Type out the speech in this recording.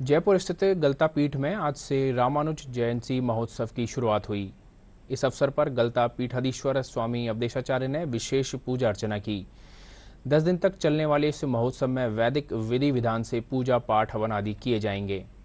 जयपुर स्थित गलतापीठ में आज से रामानुज जयंती महोत्सव की शुरुआत हुई इस अवसर पर गलता पीठाधीश्वर स्वामी अवदेशाचार्य ने विशेष पूजा अर्चना की दस दिन तक चलने वाले इस महोत्सव में वैदिक विधि विधान से पूजा पाठ हवन आदि किए जाएंगे